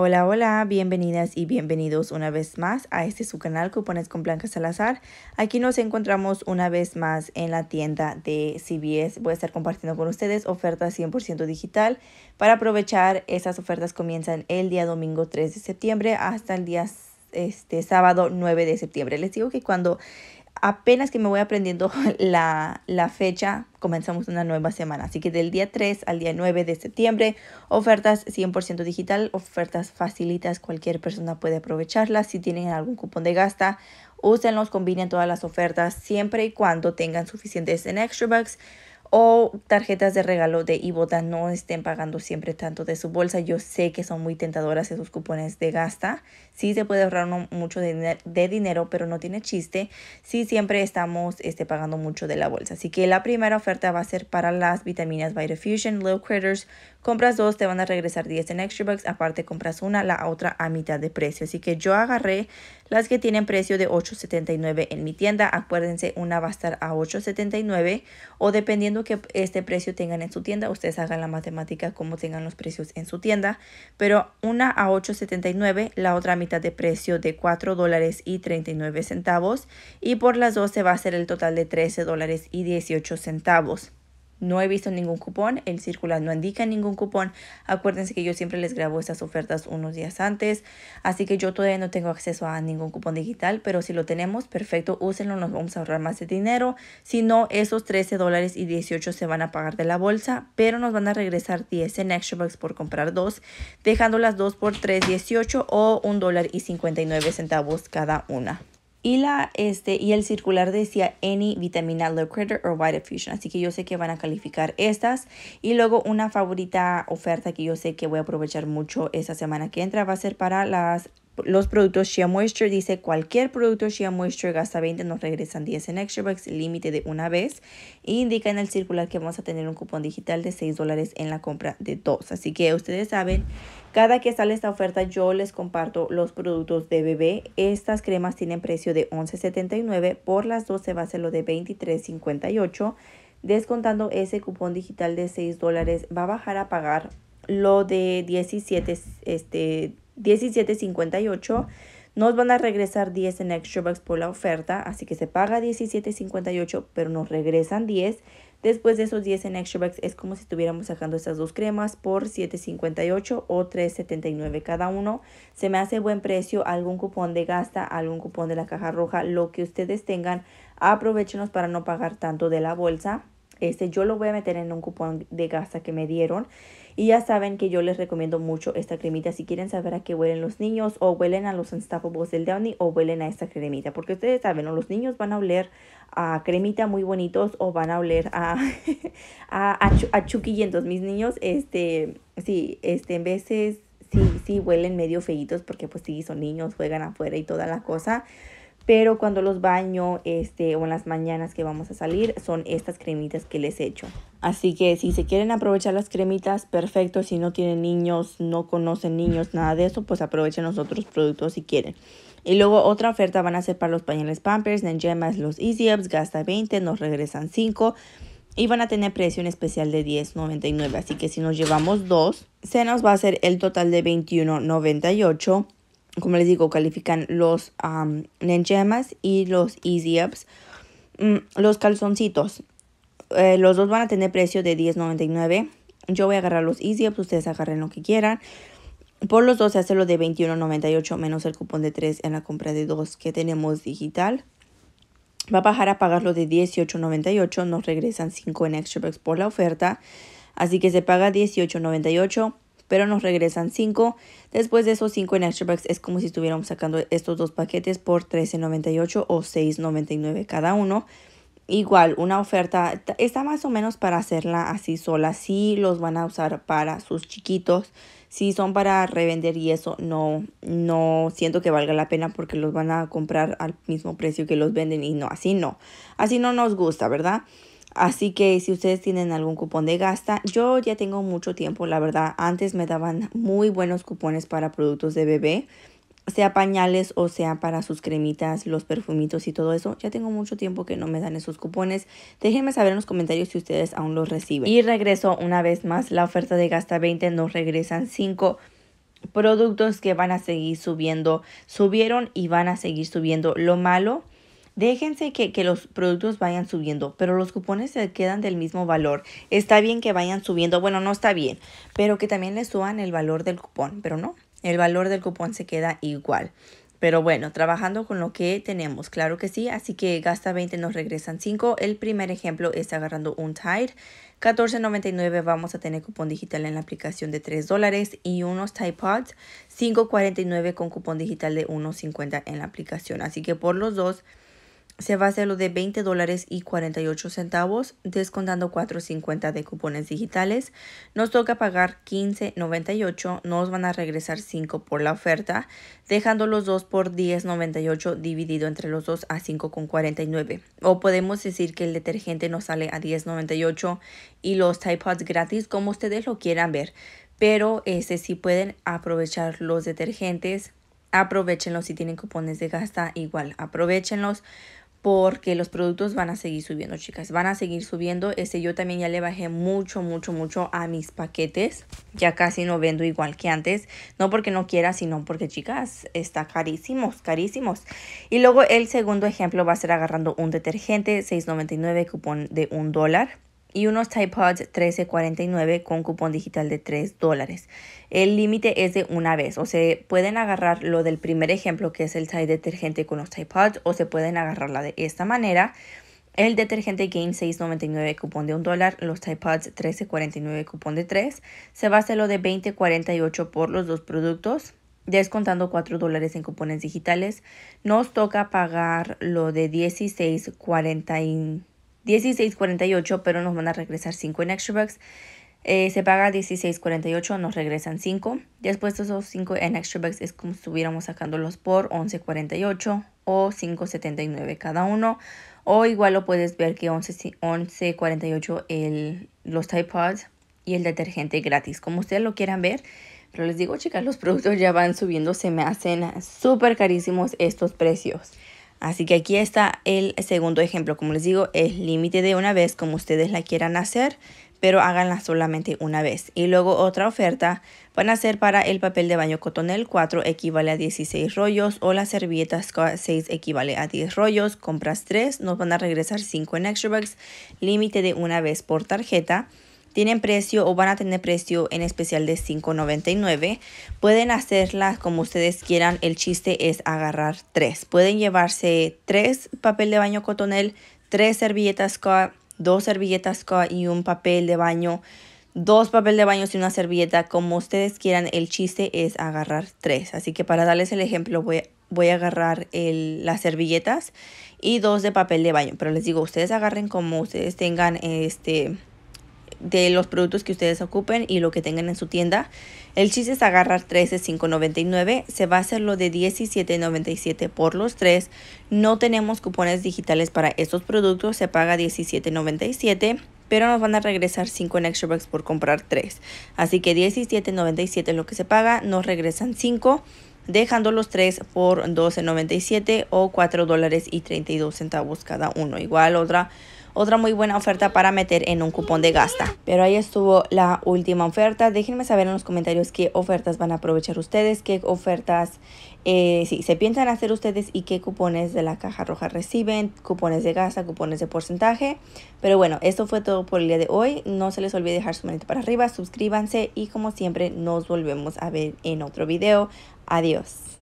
Hola, hola, bienvenidas y bienvenidos una vez más a este su canal Cupones con Blanca Salazar. Aquí nos encontramos una vez más en la tienda de CBS. Voy a estar compartiendo con ustedes ofertas 100% digital. Para aprovechar, esas ofertas comienzan el día domingo 3 de septiembre hasta el día este, sábado 9 de septiembre. Les digo que cuando apenas que me voy aprendiendo la, fecha, comenzamos una nueva semana. Así que del día 3 al día 9 de septiembre, ofertas 100% digital, ofertas facilitas, cualquier persona puede aprovecharlas. Si tienen algún cupón de gasta, úsenlos, combinen todas las ofertas siempre y cuando tengan suficientes en extra bucks o tarjetas de regalo de Ibota no estén pagando siempre tanto de su bolsa. Yo sé que son muy tentadoras esos cupones de gasta. Sí se puede ahorrar mucho de, dinero, pero no tiene chiste si siempre estamos este, pagando mucho de la bolsa. Así que la primera oferta va a ser para las vitaminas Vitafusion, Little Critters. Compras dos, te van a regresar 10 en Extra Bucks. Aparte compras una, la otra a mitad de precio. Así que yo agarré las que tienen precio de $8.79 en mi tienda. Acuérdense, una va a estar a $8.79 o dependiendo que este precio tengan en su tienda, ustedes hagan la matemática como tengan los precios en su tienda, pero una a 8.79, la otra mitad de precio de 4 dólares y 39 centavos y por las dos se va a ser el total de 13 dólares y 18 centavos. No he visto ningún cupón, el circular no indica ningún cupón. Acuérdense que yo siempre les grabo estas ofertas unos días antes, así que yo todavía no tengo acceso a ningún cupón digital, pero si lo tenemos, perfecto, úsenlo, nos vamos a ahorrar más de dinero. Si no, esos 13 dólares y 18 se van a pagar de la bolsa, pero nos van a regresar 10 en extra por comprar dos, dejando las dos por 3.18 o $1.59 dólar y 59 centavos cada una. Y, la, este, y el circular decía any vitamina low or white effusion. Así que yo sé que van a calificar estas. Y luego una favorita oferta que yo sé que voy a aprovechar mucho esta semana que entra va a ser para las los productos Shea Moisture dice cualquier producto Shea Moisture gasta 20 nos regresan 10 en Extra Bucks, límite de una vez. indica en el circular que vamos a tener un cupón digital de 6 dólares en la compra de dos. Así que ustedes saben, cada que sale esta oferta yo les comparto los productos de bebé. Estas cremas tienen precio de $11.79, por las 12 va a ser lo de $23.58. Descontando ese cupón digital de 6 dólares va a bajar a pagar lo de 17 este 17.58. Nos van a regresar 10 en extra bucks por la oferta, así que se paga 17.58, pero nos regresan 10. Después de esos 10 en extra bucks es como si estuviéramos sacando estas dos cremas por 7.58 o 3.79 cada uno. Se me hace buen precio, algún cupón de gasta, algún cupón de la caja roja, lo que ustedes tengan, aprovechenos para no pagar tanto de la bolsa. Este yo lo voy a meter en un cupón de gasta que me dieron. Y ya saben que yo les recomiendo mucho esta cremita si quieren saber a qué huelen los niños o huelen a los Unstoppables del Downy o huelen a esta cremita. Porque ustedes saben, ¿no? los niños van a oler a cremita muy bonitos o van a oler a, a, a, chuquillentos. Mis niños, este, sí, este, en veces sí, sí huelen medio feitos porque pues sí, son niños, juegan afuera y toda la cosa pero cuando los baño este, o en las mañanas que vamos a salir son estas cremitas que les echo. Así que si se quieren aprovechar las cremitas, perfecto. Si no tienen niños, no conocen niños, nada de eso, pues aprovechen los otros productos si quieren. Y luego otra oferta van a ser para los pañales Pampers, Nengemas, los Easy Ups, gasta 20, nos regresan 5 y van a tener precio en especial de $10.99. Así que si nos llevamos dos, se nos va a hacer el total de $21.98 como les digo, califican los um, y los easy ups. Mm, los calzoncitos, eh, los dos van a tener precio de $10.99. Yo voy a agarrar los easy ups, ustedes agarren lo que quieran. Por los dos se hace lo de $21.98 menos el cupón de 3 en la compra de dos que tenemos digital. Va a bajar a pagar lo de $18.98, nos regresan 5 en extra bucks por la oferta. Así que se paga $18.98 pero nos regresan 5. Después de esos 5 en extra bucks es como si estuviéramos sacando estos dos paquetes por $13.98 o $6.99 cada uno. Igual, una oferta está más o menos para hacerla así sola. Si los van a usar para sus chiquitos, si son para revender y eso, no, no siento que valga la pena porque los van a comprar al mismo precio que los venden y no, así no. Así no nos gusta, ¿verdad? Así que si ustedes tienen algún cupón de gasta, yo ya tengo mucho tiempo, la verdad. Antes me daban muy buenos cupones para productos de bebé, sea pañales o sea para sus cremitas, los perfumitos y todo eso. Ya tengo mucho tiempo que no me dan esos cupones. Déjenme saber en los comentarios si ustedes aún los reciben. Y regreso una vez más, la oferta de gasta 20 nos regresan 5 productos que van a seguir subiendo. Subieron y van a seguir subiendo. Lo malo Déjense que, los productos vayan subiendo, pero los cupones se quedan del mismo valor. Está bien que vayan subiendo, bueno, no está bien, pero que también les suban el valor del cupón, pero no, el valor del cupón se queda igual. Pero bueno, trabajando con lo que tenemos, claro que sí, así que gasta 20 nos regresan 5. El primer ejemplo es agarrando un Tide. 14.99 vamos a tener cupón digital en la aplicación de 3 dólares y unos Tide Pods 5.49 con cupón digital de 1.50 en la aplicación. Así que por los dos se va a hacer lo de 20 y 48 centavos, descontando 4.50 de cupones digitales. Nos toca pagar 15.98, nos van a regresar 5 por la oferta, dejando los dos por 10.98 dividido entre los dos a 5.49. O podemos decir que el detergente nos sale a 10.98 y los Tide Pods gratis, como ustedes lo quieran ver. Pero ese sí pueden aprovechar los detergentes. Aprovechenlos si tienen cupones de gasta, igual aprovechenlos porque los productos van a seguir subiendo, chicas. Van a seguir subiendo. Este yo también ya le bajé mucho, mucho, mucho a mis paquetes. Ya casi no vendo igual que antes. No porque no quiera, sino porque, chicas, está carísimos, carísimos. Y luego el segundo ejemplo va a ser agarrando un detergente, $6.99 cupón de un dólar y unos Tide Pods 13.49 con cupón digital de 3 dólares. El límite es de una vez, o se pueden agarrar lo del primer ejemplo que es el Tide detergente con los Tide Pods o se pueden agarrarla de esta manera. El detergente Gain 6.99 cupón de 1 dólar, los Tide Pods 13.49 cupón de 3. Se va a hacer lo de 20.48 por los dos productos descontando 4 dólares en cupones digitales. Nos toca pagar lo de 16.49 16.48, pero nos van a regresar 5 en extra bucks. Eh, se paga 16.48, nos regresan 5. Después esos 5 en extra bucks es como si estuviéramos sacándolos por 11.48 o 5.79 cada uno. O igual lo puedes ver que 11.48 los Tide Pods y el detergente gratis, como ustedes lo quieran ver. Pero les digo, chicas, los productos ya van subiendo, se me hacen súper carísimos estos precios. Así que aquí está el segundo ejemplo. Como les digo, es límite de una vez, como ustedes la quieran hacer, pero háganla solamente una vez. Y luego otra oferta van a ser para el papel de baño cotonel 4 equivale a 16 rollos o las servilletas 6 equivale a 10 rollos. Compras 3, nos van a regresar 5 en extra bucks, límite de una vez por tarjeta tienen precio o van a tener precio en especial de $5.99. Pueden hacerlas como ustedes quieran. El chiste es agarrar tres. Pueden llevarse tres papel de baño cotonel, tres servilletas coa, dos servilletas coa y un papel de baño dos papel de baño y una servilleta, como ustedes quieran, el chiste es agarrar tres. Así que para darles el ejemplo, voy, voy a agarrar las servilletas y dos de papel de baño. Pero les digo, ustedes agarren como ustedes tengan este de los productos que ustedes ocupen y lo que tengan en su tienda. El chiste es agarrar 3 $5.99. Se va a hacer lo de $17.97 por los 3. No tenemos cupones digitales para estos productos. Se paga $17.97 pero nos van a regresar 5 en extra bucks por comprar 3. Así que $17.97 es lo que se paga, nos regresan 5, dejando los 3 por $12.97 o 4 dólares y 32 centavos cada uno. Igual otra otra muy buena oferta para meter en un cupón de gasta. Pero ahí estuvo la última oferta. Déjenme saber en los comentarios qué ofertas van a aprovechar ustedes, qué ofertas eh, se piensan hacer ustedes y qué cupones de la caja roja reciben, cupones de gasta, cupones de porcentaje. Pero bueno, esto fue todo por el día de hoy. No se les olvide dejar su manito para arriba, suscríbanse y como siempre nos volvemos a ver en otro video. Adiós.